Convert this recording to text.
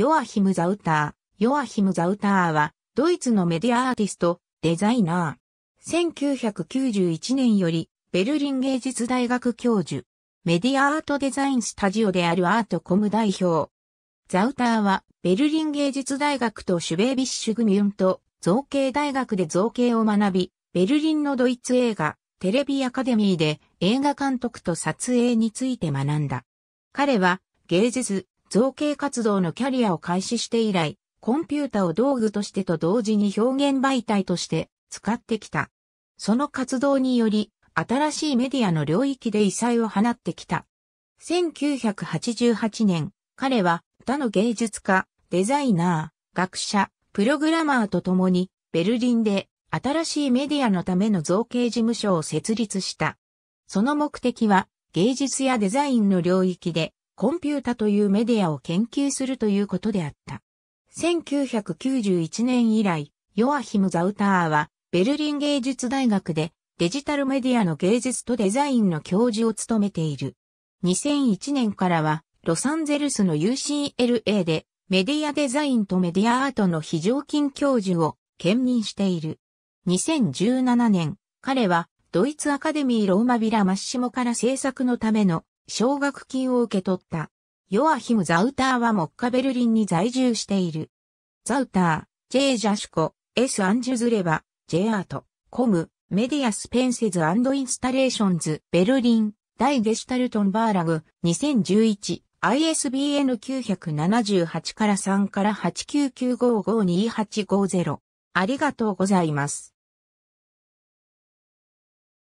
ヨアヒム・ザウター。ヨアヒム・ザウターは、ドイツのメディアアーティスト、デザイナー。1991年より、ベルリン芸術大学教授。メディアアートデザインスタジオであるアートコム代表。ザウターは、ベルリン芸術大学とシュベービッシュグミュント、造形大学で造形を学び、ベルリンのドイツ映画、テレビアカデミーで映画監督と撮影について学んだ。彼は、芸術、造形活動のキャリアを開始して以来、コンピュータを道具としてと同時に表現媒体として使ってきた。その活動により、新しいメディアの領域で異彩を放ってきた。1988年、彼は他の芸術家、デザイナー、学者、プログラマーと共に、ベルリンで新しいメディアのための造形事務所を設立した。その目的は、芸術やデザインの領域でコンピュータというメディアを研究するということであった。1991年以来、ヨアヒム・ザウターは、ベルリン芸術大学でデジタルメディアの芸術とデザインの教授を務めている。2001年からは、ロサンゼルスの UCLA でメディアデザインとメディアアートの非常勤教授を兼任している。2017年、彼はドイツアカデミーローマビラ・マッシモから制作のための奨学金を受け取った。ヨアヒム・ザウターはモッカベルリンに在住している。ザウター、J・ ジャシュコ、S・ アンジュズレバ、J・ アート、コム、メディアスペンセズインスタレーションズ、ベルリン、大ゲシュタルトンバーラグ、2011、ISBN 978から3から899552850。ありがとうございます。